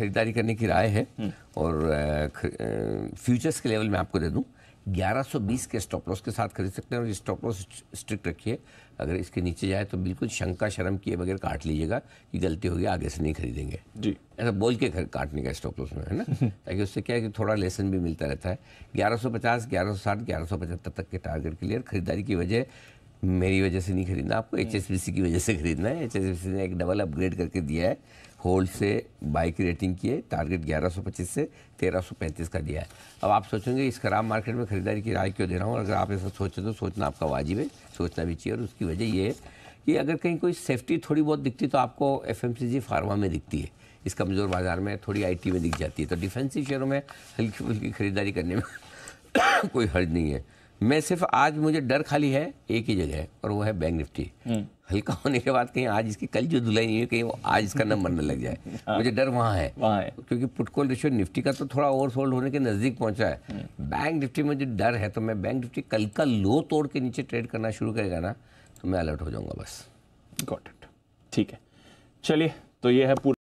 ख़रीदारी करने की राय है हम्म। और फ्यूचर्स के लेवल में आपको दे दूँ 1120 के स्टॉप लॉस के साथ खरीद सकते हैं और स्टॉप लॉस स्ट्रिक्ट रखिए अगर इसके नीचे जाए तो बिल्कुल शंका शर्म किए बगैर काट लीजिएगा कि गलती होगी आगे से नहीं खरीदेंगे जी ऐसा बोल के काटने का स्टॉप लॉस में है ना ताकि उससे क्या है कि थोड़ा लेसन भी मिलता रहता है 1150 1160 1175 तक के टारगेट क्लियर खरीदारी की वजह मेरी वजह से नहीं खरीदना आपको एच हम्म। की वजह से खरीदना है एच ने एक डबल अपग्रेड करके दिया है होल से बाइक की रेटिंग की है टारगेट 1125 से 1335 का दिया है अब आप सोचेंगे इस खराब मार्केट में खरीदारी की राय क्यों दे रहा हूँ अगर आप ऐसा सोचें तो सोचना आपका वाजिब है सोचना भी चाहिए और उसकी वजह ये है कि अगर कहीं कोई सेफ्टी थोड़ी बहुत दिखती तो आपको एफ फार्मा में दिखती है इस कमज़ोर बाज़ार में थोड़ी आई में दिख जाती है तो डिफेंसिव शेयरों में हल्की फुल्की खरीदारी करने में कोई हर्ज नहीं है मैं सिर्फ आज मुझे डर खाली है एक ही जगह और वो है बैंक निफ्टी हम्म। हल्का होने के बाद कहीं आज इसकी कल जो धुलाई नहीं है कहीं वो आज इसका न मरने लग जाए हाँ। मुझे डर वहाँ है।, है क्योंकि पुटकोल रेशियो निफ्टी का तो थोड़ा ओवर सोल्ड होने के नज़दीक पहुँचा है हम्म। बैंक निफ्टी में जो डर है तो मैं बैंक निफ्टी कल का लो तोड़ के नीचे ट्रेड करना शुरू करेगा ना तो मैं अलर्ट हो जाऊँगा बस गॉट इट ठीक है चलिए तो ये है पूरा